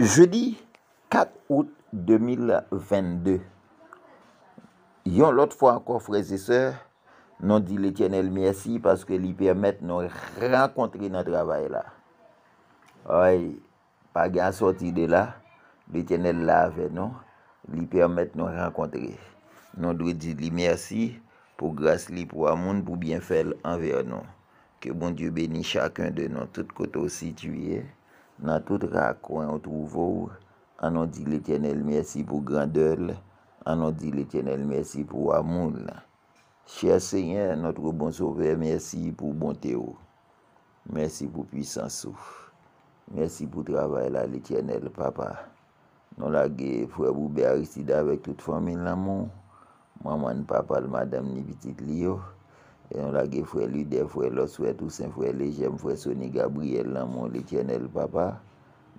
Jeudi, 4 out 2022, yon lot fwa anko freze se, non di le tjenel mersi paske li permette nou renkontre nan travay la. Oye, pa gen soti de la, le tjenel la ve non, li permette nou renkontre. Non, non dwe di li mersi pou gras li pou amoun pou bien fel anve anon. Ke bon Diyo beni chakon de nan tout koto situyen. Nan tout rakwen an trouvou, an an di l'Etyenel mersi pou grandel, an an di l'Etyenel mersi pou amoul. Chèr sènyè, noutrou bon soufè, mersi pou bon teyo. Mersi pou pwisan souf. Mersi pou travay non la l'Etyenel papa. Nan la ge fwebou be a ristida vek tout fomil la moun. Maman papa l'madam nipitit liyo. E nou lage fwe Lude, fwe Los, fwe Tousen, fwe Lejem, fwe Soni Gabriel nanmou, le chenel papa.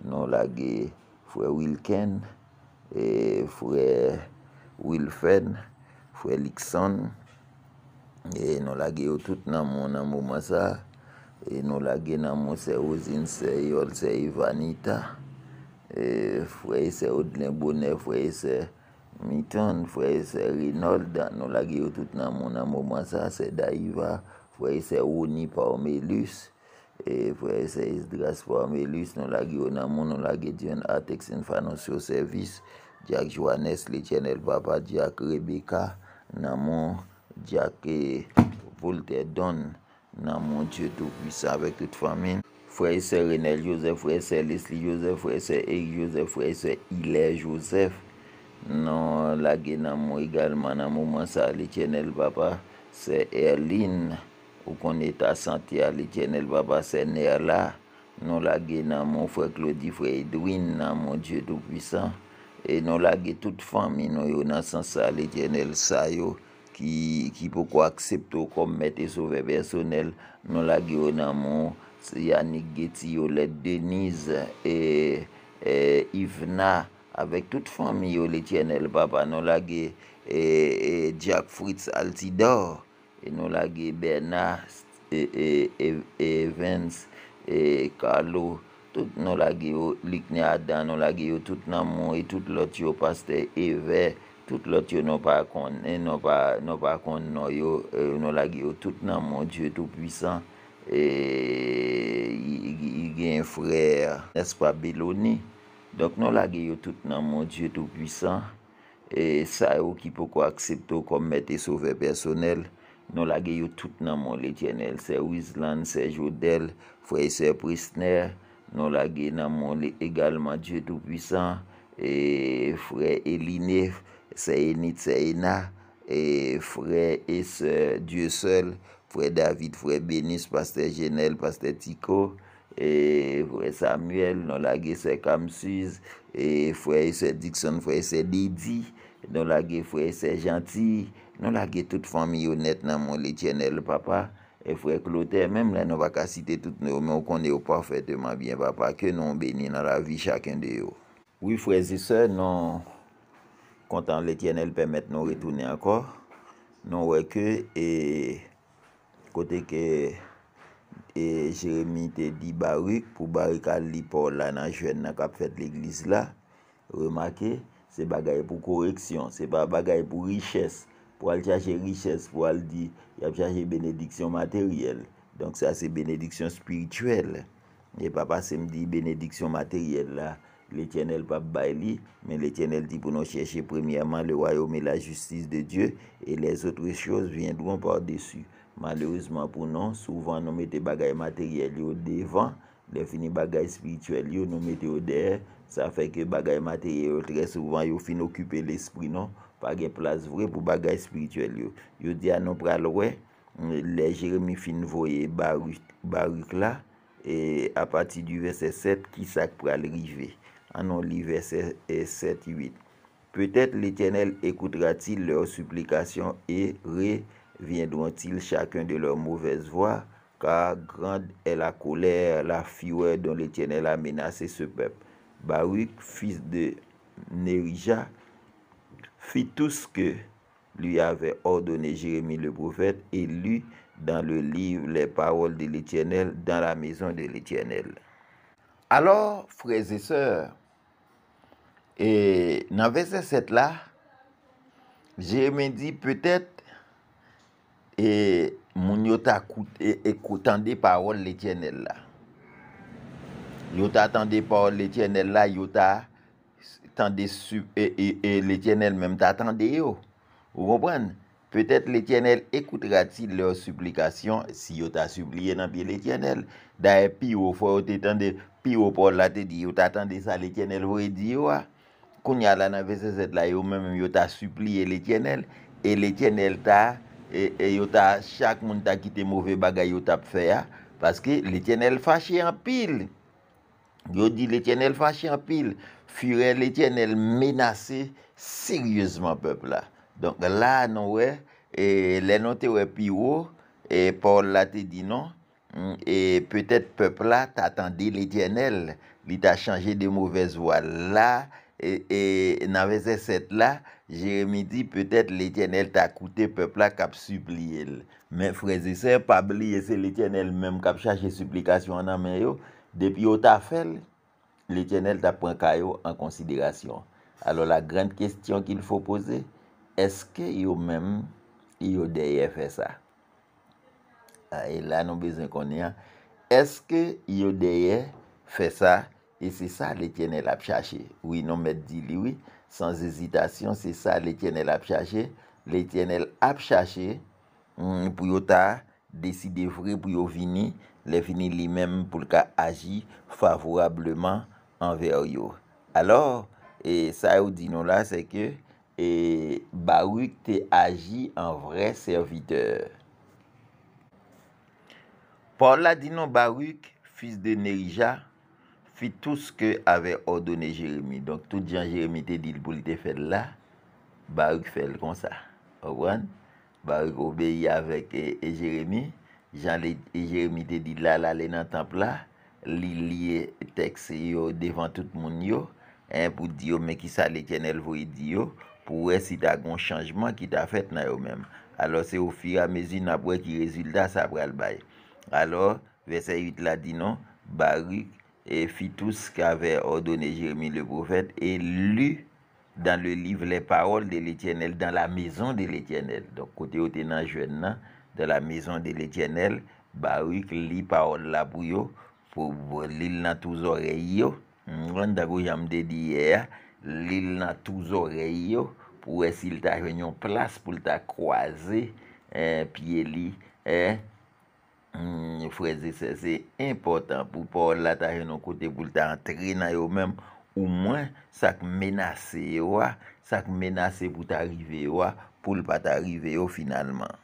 Nou lage fwe Wilken, e fwe Wilfen, fwe Lixon. E nou lage yo tout nanmou nanmou masa. E nou lage nanmou se Ozin, se Yol, se Ivanita. E fwe se Odlen Bone, fwe se... Mi ton, fweye se Rinalda, nou la ge yo tout nanmou, nanmou mwansa se Daiva, fweye se Onipa o Melus, e fweye se Isdras pa o Melus, nou la ge yo nanmou, nou la ge diyon Atexin Fanosyo Servis, diak Joanes li chenel papa, diak Rebecca, nanmou, diak e Volterdon, nanmou chetou pisa avek tout famen. Fweye se Renel Josef, fweye se Leslie Josef, fweye se Egy Josef, fweye se Ilay Josef. Non lage nanmou egalman nanmou man sa li tjenel baba se Erlin. Ou kon et a santi a li tjenel baba se Nerla. Non lage nanmou fwek lodi fwek Edwin nanmou dje tou pwisan. E non lage tout fami nou yo nan san sa li tjenel sayo ki pou kwa aksepto kom mette souve personel. Non lage yo nanmou Yannick Getsi, Yolette Denise, Evna. E, Avek tout fami yo li tjen el papa, nou la ge e, e, Jack Fritz Altidor, e nou la ge Bernard Evans Carlo, nou la ge Likni Adan, nou la ge yo tout nan mon, et tout lot yo Pastor Ever, tout lot yo nou pa akonde nou yo, nou la ge yo tout nan mon, Dieu Tout-Puissant, y gen frère Nespabiloni. Donk nou lage yo tout nan mon dieu tou pwisan, e sa ou ki pou kwa aksepto kom mette souve personel, nou lage yo tout nan mon le tjenel, se Wizland, se Jodel, fwe se Prisner, nou lage nan mon le egalman dieu tou pwisan, e fwe Eliné, se Enid, se Ena, e fwe e se Dieu Seul, fwe David, fwe Benis, pwaste Jenel, pwaste Tiko, E fwe Samuel non lage se Kamsuz E fwe se Dixon fwe se Didi Non lage fwe se Gentil Non lage tout fami yo net nan mon letyenel papa E fwe Klote, menm la non waka site tout nou Men wakonde yo parfaiteman bien papa Ke non beni nan la vi chaken de yo Ou fwe zise, non Kontan letyenel pemet non retounen akor Non wek yo e Kote ke E Jeremie te di barik pou barik al li por lan anjwen nan kap fet l'eglis la. Remake, se bagay pou koreksyon, se bagay pou riches, pou al chache riches, pou al di, y ap chache benediksyon materyel. Donk sa se benediksyon spirituel. E papa se mdi benediksyon materyel la. Le tjenel pa ba li, men le tjenel di pou nou chache premiyaman le rayom e la justis de Diyo e les otre chose vyendron par desu. malerouzman pou non, souvan nou mette bagay materyel yo devan, le fini bagay spirituel yo nou mette yo der, sa feke bagay materyel yo tre souvan yo fin okupe l'esprit non, pa gen plaz vre pou bagay spirituel yo. Yo di anon pral we, le jirimi fin voye baruk la, e apati du verset 7, kisak pral rive, anon li verset 7-8. Euh, Petet l'Etyenel ekoutrati lor suplikasyon e re, Viendron til chakon de lor mouvez vwa Ka grand e la koler La fiwè don l'Etiennel a menase se pep Barik, fis de Nerija Fi tous ke Lui ave ordone Jeremie le profet E lu dan le liv Le parol de l'Etiennel Dan la mezon de l'Etiennel Alors, frézé sè E nan vezè sèt la Jeremie dit peut-être e moun yo ta ekoutande e, e parol le tjenel la. Yo ta tande parol le tjenel la, yo ta tande e, le tjenel menm ta tande yo. Ou moun pren? Petet le tjenel ekoutera ti le suplikasyon si yo ta supli nan pi le tjenel. Da e pi yo fwe yo te tande, pi yo parol la te di yo ta tande sa le tjenel. Ou e di yo a, koun yala nan ve se zet la yo menm yo ta supli le tjenel e le tjenel ta E, e yo ta, chak moun ta kite mouve bagay yo ta pfe ya. Paske l'Etienne el fache en pil. Yo di l'Etienne el fache en pil. Fure l'Etienne el menase seryouzman pep la. Donk la nou we, le nou te we pi ou, e Paul la te di nou, e petet pep la ta tendi l'Etienne el, li ta chanje de mouvez vo la, E, e nan veze set la, jeremi di, petet l'Etienne el ta koute pepla kap supli el. Men freze se, pa bli ese l'Etienne el mem kap chache suplikasyon nan men yo. Depi yo ta fel, l'Etienne el ta pren kayo an konsiderasyon. Alo la gran kestyon ki l fo pose, eske yo mem ah, yo deye fe sa? Ae, la nan bezen koni an. Eske yo deye fe sa E se sa le tjenel ap chache. Ou yi nou met di liwi. San zizitasyon se sa le tjenel ap chache. Le tjenel ap chache. Hmm, pou yo ta deside vre pou yo vini. Le vini li mem pou lka aji favorableman anveyo yo. Alors, e sa yo di nou la se ke. E Baruk te aji an vre serviteur. Por la di nou Baruk, fils de Nerija. fi tout se ke ave o don e Jeremie. Donk, tout jan Jeremie te did pou li te fed la, Barouk fed kon sa. Owan, Barouk obeye avek e Jeremie, jan le Jeremie te did la la le nan tanpla, li liye tek se yo devan tout moun yo, en pou diyo men ki sa le kenel vwe diyo, pou wè si ta gon chanjman ki ta fet nan yo men. Alo se ou fi ramezi nan pou wè ki rezulta sa pral baye. Alo, wè se yut la di non, Barouk, E fitous kave ordone Jermie le profet E lu dan le liv le parol de l'Etiennel Dan la mezon de l'Etiennel Donk kote o tenan jwen nan Dan la mezon de l'Etiennel Barik li parol la bouyo Pou l'il nan touzoreyo Mwen dago jamde diye L'il nan touzoreyo Pou esil ta renyon plas pou l ta kwaze Piye li Frèze, se se, se important pou pou l'atare nou kote pou l'te antrena yo mèm, ou mwen sak menase yo, sak menase pou t'arive yo, pou l'pa t'arive yo finalman.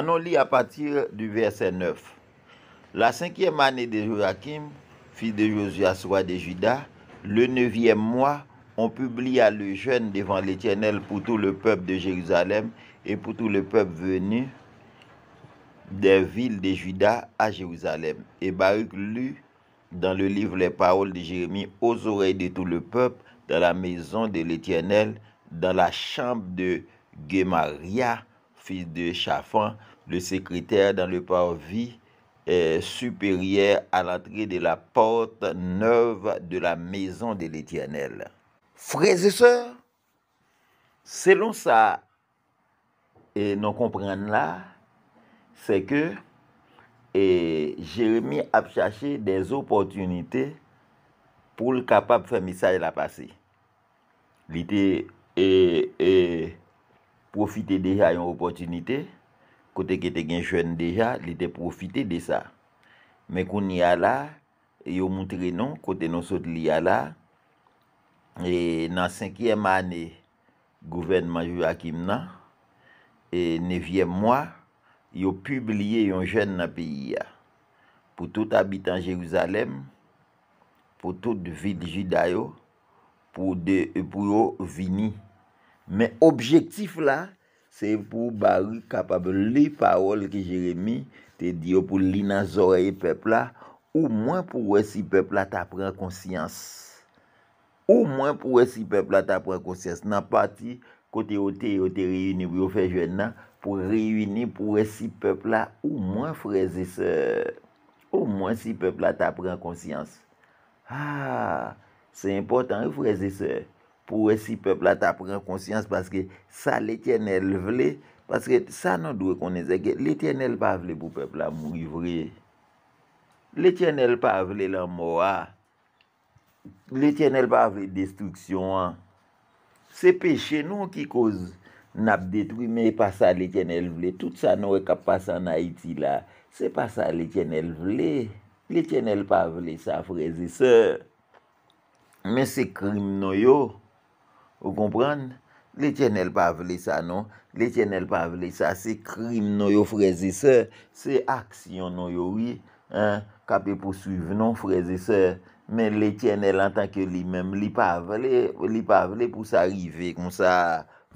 Anon li a patir du verse 9. La senkyèm anè de Jozakim, fi de Josias wa de Jida, le nevyèm mwa, on publia le jèn devan l'Etyenel pou tout le pèp de Jérusalem et pou tout le pèp venu. des villes de Juda à Jérusalem. Et Baruch lut dans le livre les paroles de Jérémie aux oreilles de tout le peuple, dans la maison de l'Éternel, dans la chambre de Gemaria, fils de Chafan, le secrétaire dans le parvis euh, supérieur à l'entrée de la porte neuve de la maison de l'Éternel. Frères et sœurs, selon ça, et nous comprenons là, se ke jeremie ap chache des opotunite pou l kapap fè misaj la pase. Li te profite deja yon opotunite, kote ke te gen chwen deja, li te profite de sa. Men kon ni ala, yo moutre non, kote non sot li ala, e nan 5e ane, gouverne Majou Akim nan, e 9e mwa, yo publie yon jen nan peyi ya. Po tout abit an Jeruzalem, po tout vide jida yo, pou yo vini. Men objektif la, se pou bari kapab li parol ki jeremi, te di yo pou li nan zorey pepla, ou mwen pou wesi pepla ta pren konsyans. Ou mwen pou wesi pepla ta pren konsyans. Nan pati, kote yo te reyouni, yo fe jen nan, ou mwen pou wesi pepla ta pren konsyans. pou reyouni pou wè si pepl la ou mwen freze se. Ou mwen si pepl la ta pran konsyans. Ha! Se impotant ou freze se. Pou wè si pepl la ta pran konsyans paske sa l'Etyenel vle paske sa nan dwe konen zek l'Etyenel pa vle pou pepl la mou yvre. L'Etyenel pa vle la mou a. L'Etyenel pa vle destriksyon an. Se peche nou ki koz Nap detri, me e pa sa le tjenel vle. Tout sa nou e kap pa sa na iti la. Se pa sa le tjenel vle. Le tjenel pa vle sa, freze se. Men se krim nou yo. Ou kompran? Le tjenel pa vle sa, nou? Le tjenel pa vle sa, se krim nou yo, freze se. Se aksyon nou yo, oui. Ha, kap e pwos suive, nou? Freze se. Men le tjenel anta ke li mem. Li pa vle pou sa rive kon sa...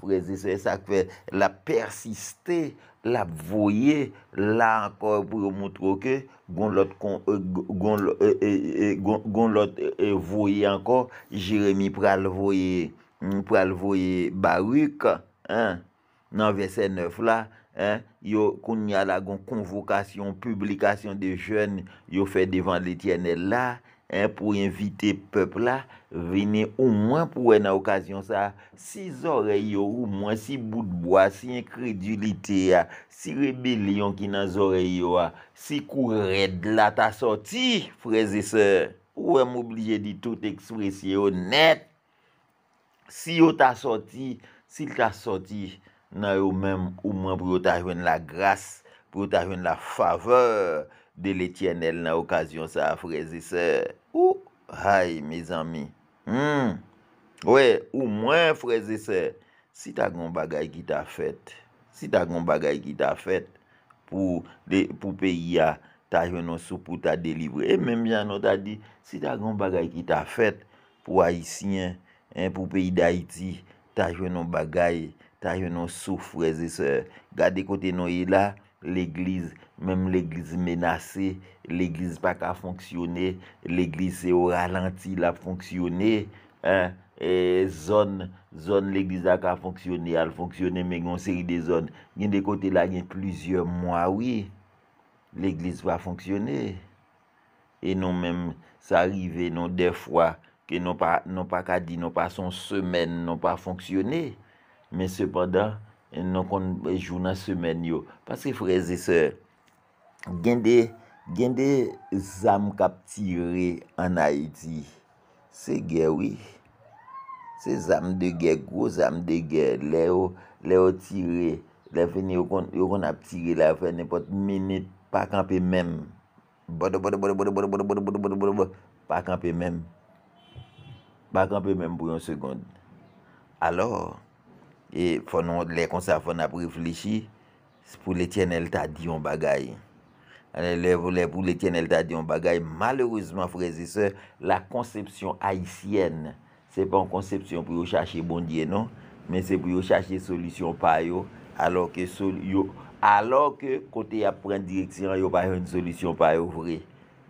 freze se sakpe la persiste la voye la ankor pou yo moutroke gon lot voye ankor jiremi pral voye hmm, baruk nan ve se neuf la yo koun nya la gon konvokasyon publikasyon de jwen yo fe devan de tjenel la E pou invite pepl la, vene ah, ah, ou mwen pou wè na okasyon sa. Si zoreyo ou mwen, si boutboa, si inkredulite ya, si rebelion ki nan zoreyo ya, si kou red la ta sorti, freze se. Ou wè m'oblije di tout ekspresye ou net. Si ou ta sorti, si l ta sorti nan ou mwen, ou mwen pou yo ta jwen la gras, pou yo ta jwen la faveur. De le tjen el na okasyon sa a freze se. Ou, hay, me zami. Hmm, we, ou mwen freze se. Si ta goun bagay ki ta fet. Si ta goun bagay ki ta fet. Pou, de, pou peyi ya, ta jwen nou sou pou ta delibre. E menm jan nou ta di, si ta goun bagay ki ta fet. Pou Aisyen, pou peyi Daiti, ta jwen nou bagay. Ta jwen nou sou freze se. Gade kote nou e la. L'Eglise, mèm l'Eglise menase, l'Eglise pa ka fonksyone, l'Eglise se ou ralenti la fonksyone, zon, zon l'Eglise a ka fonksyone, al fonksyone, mèm yon seri de zon, yon de kote la yon plizye mwa, wè, l'Eglise va fonksyone, e nou mèm sa rive nou defwa, ke nou pa ka non di, nou pa son semen nou pa fonksyone, mèm sepanda, E nou kon eh, jounan semen yo. Paske freze se, gen de, gen de zanm kap tire an Haiti, se gè wè. Se zanm de gè, gò zanm de gè, lè yo, lè yo tire, lè fè ni yo kon ap tire, lè yo fè nipot, minit, pa kampè mèm. Bodo, bodo, bodo, bodo, bodo, bodo, bodo, bodo, bodo, bodo, bodo, pa kampè mèm. Pa kampè mèm pou yon sekond. Alò, E fonon, lè kon sa fon ap reflechi, pou lè tjenel ta di yon bagay. Anè lè pou lè pou lè tjenel ta di yon bagay, malerouzman freze se, la konsepsyon haisyen, se pan konsepsyon pou yo chache bondye, non? Men se pou yo chache solisyon pa yo, alor ke sol, yo, alor ke kote ya pren direksyon, yo pa yo yon solisyon pa yo vre.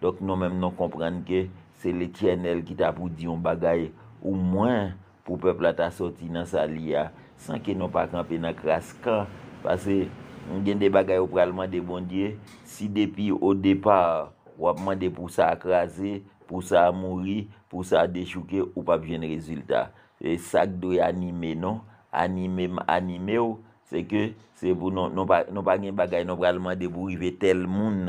Dok nou men non komprenke, se lè tjenel ki ta pou di yon bagay, ou mwen pou peplata soti nan sa liya, Sanke nou pa kanpe nan kras ka. Pase, nou gen de bagay ou pralman de bondye. Si depi ou depa, wap mande pou sa akrase, pou sa mouri, pou sa dechouke, ou pa bjen rezultat. E sak do anime nou. Anime ou, se ke, nou pa gen bagay nou pralman de pou rive tel moun.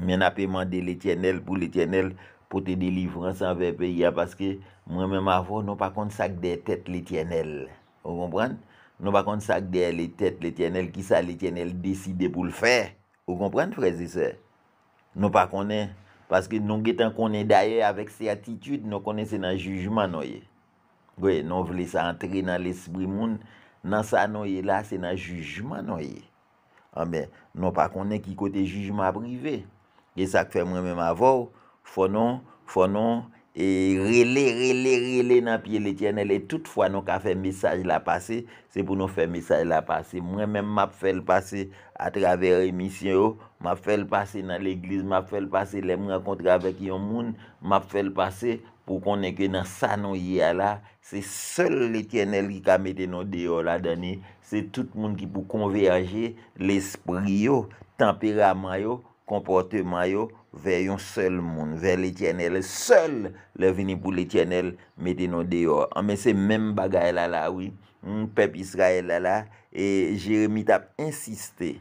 Men apè mande le tjenel pou le tjenel pou te delivran san vepe ya. Paske, mwen men mavo nou pa kont sak de tet le tjenel. Ou kompren? Nou pa kon sak deyè lè tèt, lè tènè lè ki sa, lè tènè lè dèsi dè pou lè fè. Ou kompren, frèzise? Nou pa konè, paske nou gètan konè d'ayè avèk se atitude, nou konè se nan jujman nou yè. Gwè, nou vle sa antre nan lè spri moun, nan sa nou yè la, se nan jujman nou yè. An ah, bè, nou pa konè ki kote jujman privè. Gè e sak fè mwen mèm avò, fonon, fonon, E rele, rele, rele nan piye l'Etyenel E toutfwa nou ka fe mesaj la pase Se pou nou fe mesaj la pase Mwen men map fe l'pase a traver emisyon yo Map fe l'pase nan l'Eglise Map fe l'pase lè mwen akontre avek yon moun Map fe l'pase pou konenke nan sa nou ya la Se sol l'Etyenel ki ka mette nou deyo la dani Se tout moun ki pou konverje L'esprit yo, tempera mayo, kompote mayo Ve yon sel moun, ve l'Etyenel, sel le veni pou l'Etyenel meti nou deyo. Ame ah, se men bagay la la, mm, pep Israel la la, e Jeremita insisté,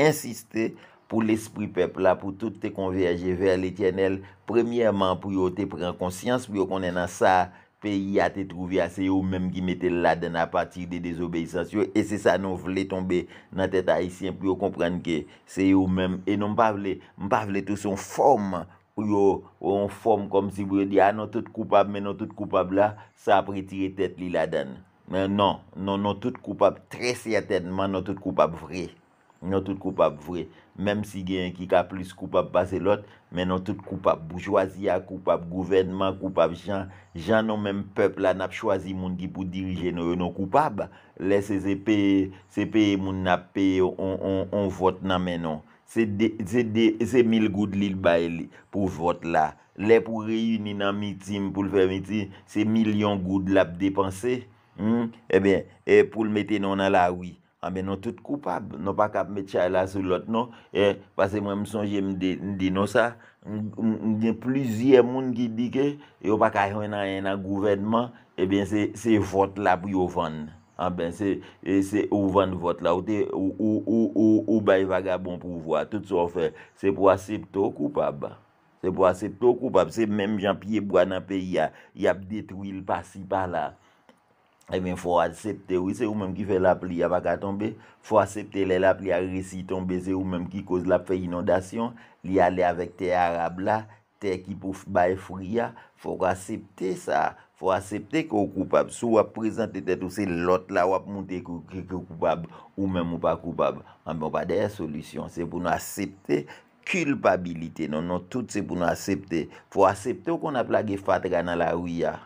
insisté pou l'esprit pep la, pou tout te konverge ve l'Etyenel, premièman pou yo te pren konsyans, pou yo konnen nan sa geni, peyi a te trouvi a se yo mèm ki mette laden a patir de désobeysans yo, e se sa nou vle tombe nan tèt haïsyen pou yo komprende ke se yo mèm, e nou mpa vle, mpa vle tou son form, ou yo, ou yon form kom si bou yo di, a nou tout koupab, mè nou tout koupab la, sa apre tire tèt li laden, mè nan, non, non, nou nou tout koupab, trè sè ya tèt man nou tout koupab vre, nou tout koupab vre, mèm si gen yon ki ka plus koupab pase lot, Menon tout koupap, boujwaziya koupap, gouvernman koupap, jan nou menm pep la nap chwazi moun ki pou dirije nou yon nou koupap. Le se sepe, sepe moun nape, on vote nan menon. Se mil goud li l baye pou vote la. Hmm? Eh le pou reyuni nan mitim pou l fè mitim, se mil yon goud lap depanse, e pou l meten nou nan la ouy. Anbe ah, nou tout koupab, nou pa kap met ya la sou lot nou, e pase mwen msonje mdi nou sa, mwen gen plizye moun ki di ke, yo pa kajwen nan yon nan gouvenman, e ben se vot la eh, pou yo vann, anbe se yo vann vot la, ou bay vagabon pou yo vann, tout sou an fe, se pou asep tou koupab, se pou asep tou koupab, se pou asep tou koupab, Emen, fwo asepte wye, se ou menm ki fe lap li a baka tombe, fwo asepte le lap li a resi tombe, se ou menm ki koz lap fe inondasyon, li ale avek te arab la, te ki pou fbay fwya, fwo asepte sa, fwo asepte ki ou koupab, sou wap prezante te tout se lot la wap moun te ki koupab, ou menm ou pa koupab. Mwen mwen pa deye solusyon, se pou nou asepte kulpabilite, nou nou tout se pou nou asepte, fwo asepte ou kon ap la ge fatra nan la wya,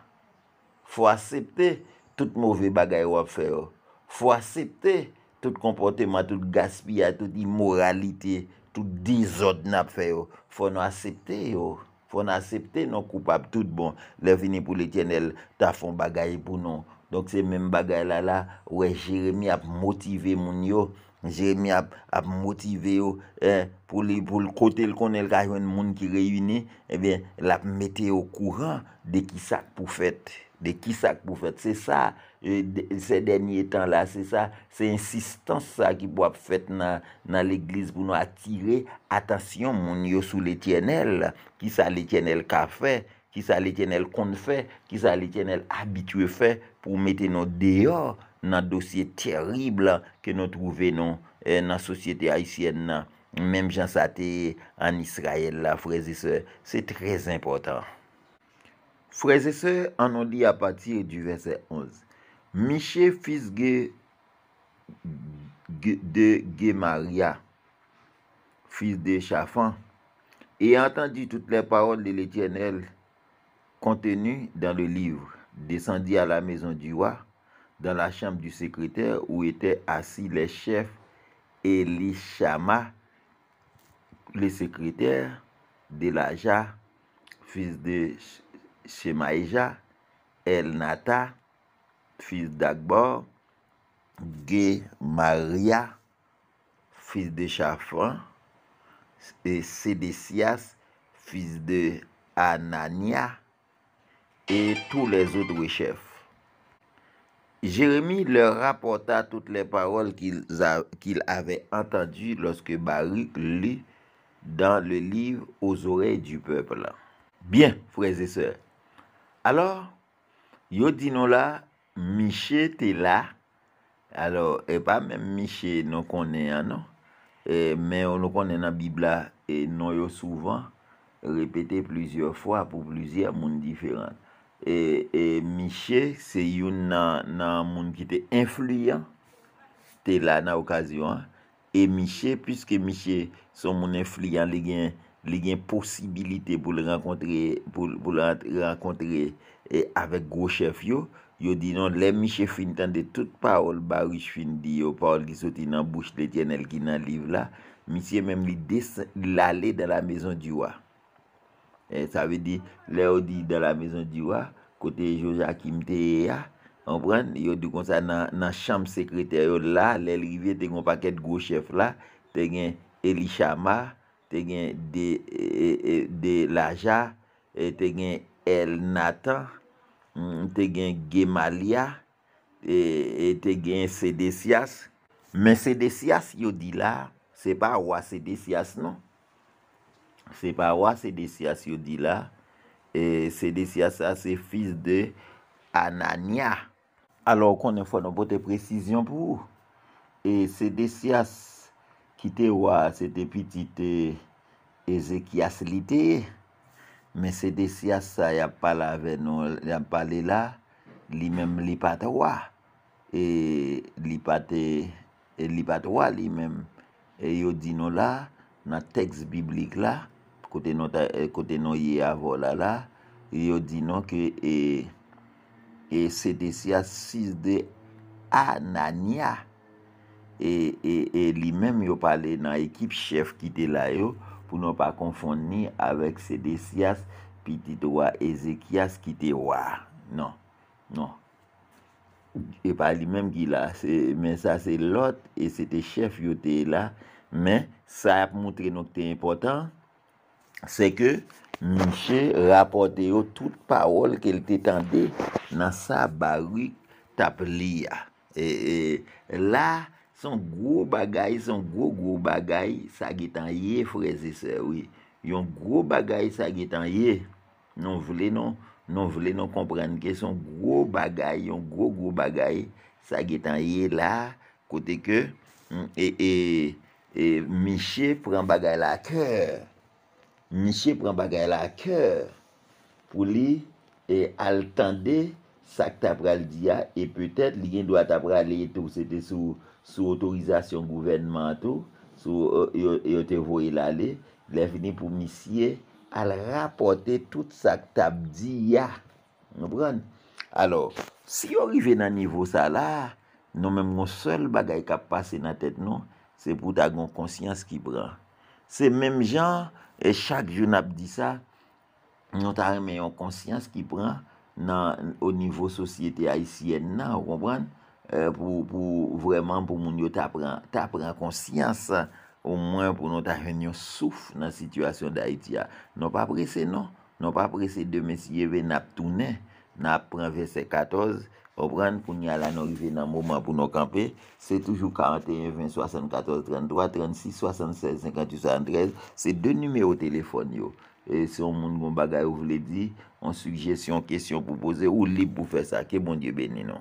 fwo asepte. Tout mouvè bagay wap fè yo. Fò asepte tout kompote man, tout gaspia, tout imoralite, tout dizod nap fè yo. Fò nou asepte yo. Fò nou asepte nou koupap tout bon. Le vini pou le tjenel, ta fon bagay pou nou. Donk se men bagay la la, wè Jérémy ap motive moun yo. Jèmi ap motive yo euh, pou l'kote l'konel kajwen moun ki reyune, ebyen eh l'ap mette yo kouran de ki sak pou fèt, de ki sak pou fèt. Se sa, se euh, denye tan la, se sa, se insistans sa ki pou ap fèt nan l'Eglise pou nou atire, atasyon moun yo sou l'Etyenel, ki sa l'Etyenel ka fèt, ki sa l'Etyenel kon fèt, ki sa l'Etyenel abitwe fèt pou mette nou deyòr, nan dosye terrible ke nou trouve nan eh, nan sosyete haisyen nan. Mem jansate an Israel la, freze se, se trez importan. Freze se, anon li apatir du verse 11. Miche, fis ge, de ge Maria, fis de Chafan, e antandi tout le parol de l'Etyenel kontenu dan le livre desandi a la mezon di wak, dans la chambre du secrétaire où étaient assis les chefs Elishama, le secrétaire d'Elaja, fils de Shemaïja, Elnata, fils d'Akbor, Maria, fils de Chafran, et Sédécias, fils de Anania, et tous les autres chefs. Jeremie le rapporta tout les paroles qu'il avait entendues lorsque Baruch l'e dans le livre aux oreilles du peuple. Bien, frères et sœurs. Alors, yo di nou la, Miche te la. Alors, e pa, men Miche nou konen ya nou. Men, nou konen na Biblia. E nou yo souvan repete plouzyor fwa pou plouzyor moun diferan. E, e Mishè se yon nan moun ki te influyan, te la nan okasyon. E Mishè, piske Mishè son moun influyan, li gen posibilite pou le renkontre e, avèk gwochef yo, yo di nan le Mishè fin tende tout paol barish fin di yo, paol ki soti nan bouche le tjenel ki nan liv la, Mishè menm li lale da la mezon diwa. E sa ve di, le ou di dan la mezon diwa, kote Joja Kimteyea, anpren, yo di kon sa nan chanm sekreter yo la, le livi te kon paket gochef la, te gen Elishama, te gen De e, e, Laja, te gen El Nata, mm, te gen Gemalia, te gen Sedesias. Men Sedesias yo di la, se pa wak Sedesias non. Se pa wa sedesias yo di la. E sedesias a se fils de Anania. Alo konen fwa nou pote prezisyon pou. E sedesias kite wa sete pitite Ezekias lite. Men sedesias a yap pale la li mem li pata wa. E li pata wa e li mem. E yo di nou la nan teks biblik la. Eh, kote nou ye avola la, yo di nou ki, e eh, eh, se de sias sis de a nan ya, e li men yo pale nan ekip chef ki de la yo, pou nou pa konfoni avek se de sias, pi di do wa Ezekias ki de wa, non, non, e pale li men ki la, men sa se lot, e se de chef yo de la, men sa ap moutre nou ki te importan, Se ke, Mishè rapote yo tout parol ke l te tende nan sa barik tap liya. E la, son gro bagay, son gro gro bagay, sa getan ye, freze se, oui. Yon gro bagay sa getan ye, non vle non, non vle non komprenne ke son gro bagay, yon gro gro bagay, sa getan ye la, kote ke, e, e, e, Mishè pren bagay la kèr. Miche pran bagay la kèr pou li e al tende sak tab ral diya e pwetèt li gen do atab ral liye tou sète sou sou otorizasyon gouvenmantou sou yo e, e, te vo ilale, le vini pou Miche al rapote tout sak tab diya. Nou pran? Alo, si yo rive nan nivou sa la, nou men moun sèl bagay ka pase nan tèt nou, se pou ta gon konsyans ki pran. Se menm jan, e chak joun ap di sa, nou ta remen yon konsyans ki pran nan o nivou sosyete Haitien nan, ou kompran, e, pou vreman pou moun yo ta pran konsyans, ou mwen pou nou ta renyon souf nan situasyon d'Haitia. Nou pa prese non, nou pa prese de mesyeve nap toune, nap pran verse 14, Obran, pou nye ala nou rive nan mouman pou nou kampe, se toujou 41, 20, 74, 33, 36, 76, 57, 13, se de nume ou telefon yo. E se yon moun goun bagay ou vle di, yon sujessyon, kesyon pou pose ou lip pou fe sa, ke bon diye bene non.